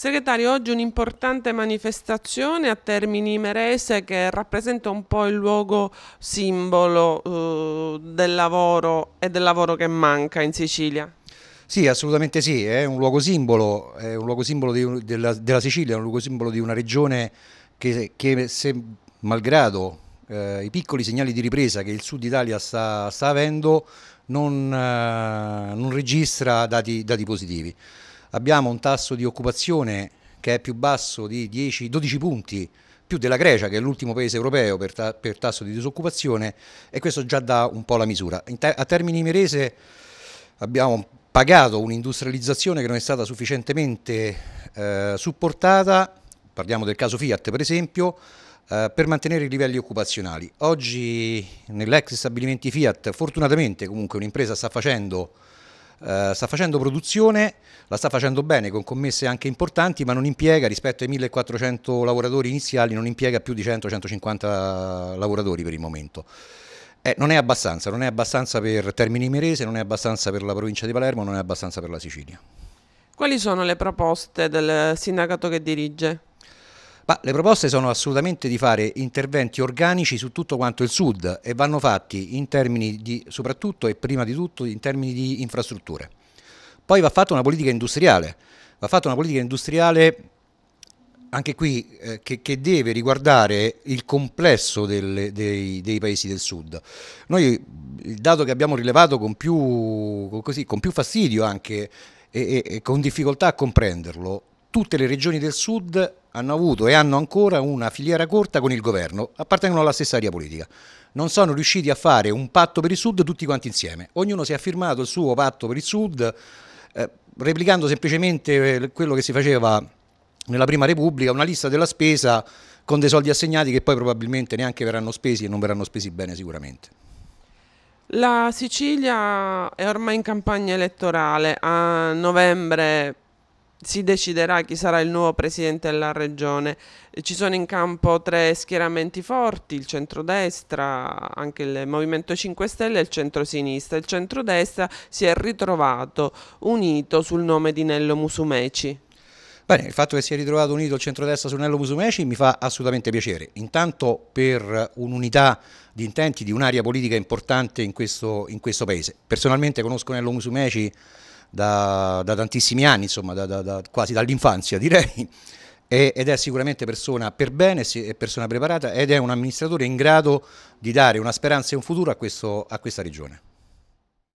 Segretario, oggi un'importante manifestazione a Termini Merese che rappresenta un po' il luogo simbolo eh, del lavoro e del lavoro che manca in Sicilia. Sì, assolutamente sì, è un luogo simbolo, un luogo simbolo di, della, della, Sicilia, è un luogo simbolo di una regione che, che se, malgrado eh, i piccoli segnali di ripresa che il sud Italia sta, sta avendo, non, eh, non, registra dati, dati positivi abbiamo un tasso di occupazione che è più basso di 10, 12 punti più della Grecia, che è l'ultimo paese europeo per, ta per, tasso di disoccupazione, e questo già dà un po' la misura. Te a termini merese abbiamo pagato un'industrializzazione che non è stata sufficientemente eh, supportata, parliamo del caso Fiat per esempio, eh, per mantenere i livelli occupazionali. Oggi nell'ex stabilimenti Fiat, fortunatamente comunque un'impresa sta facendo eh, sta facendo produzione, la sta facendo bene con commesse anche importanti, ma non impiega rispetto ai 1400 lavoratori iniziali, non impiega più di 100-150 lavoratori per il momento. Eh, non è abbastanza, non è abbastanza per Termini Merese, non è abbastanza per la provincia di Palermo, non è abbastanza per la Sicilia. Quali sono le proposte del sindacato che dirige? Ma le proposte sono assolutamente di fare interventi organici su tutto quanto il sud e vanno fatti in termini di, soprattutto e prima di tutto, in termini di infrastrutture. Poi va fatta una politica industriale, va fatta una politica industriale anche qui eh, che, che, deve riguardare il complesso del, dei, dei, paesi del sud. Noi il dato che abbiamo rilevato con più, così, con più fastidio anche e, e, e con difficoltà a comprenderlo, tutte le regioni del sud hanno avuto e hanno ancora una filiera corta con il governo, appartengono alla stessa area politica. Non sono riusciti a fare un patto per il Sud tutti quanti insieme. Ognuno si è firmato il suo patto per il Sud, eh, replicando semplicemente eh, quello che si faceva nella Prima Repubblica, una lista della spesa con dei soldi assegnati che poi probabilmente neanche verranno spesi e non verranno spesi bene sicuramente. La Sicilia è ormai in campagna elettorale, a novembre si deciderà chi sarà il nuovo presidente della regione. Eh, ci sono in campo tre schieramenti forti, il centrodestra, anche il Movimento 5 Stelle e il centrosinistra. Il centrodestra si è ritrovato unito sul nome di Nello Musumeci. Bene, il fatto che si è ritrovato unito il centrodestra su Nello Musumeci mi fa assolutamente piacere. Intanto per un'unità di intenti di un'area politica importante in questo, in questo paese. Personalmente conosco Nello Musumeci da, da tantissimi anni, insomma, da, da, quasi dall'infanzia direi, e, ed è sicuramente persona per bene, è persona preparata ed è un amministratore in grado di dare una speranza e un futuro a, questo, a questa regione.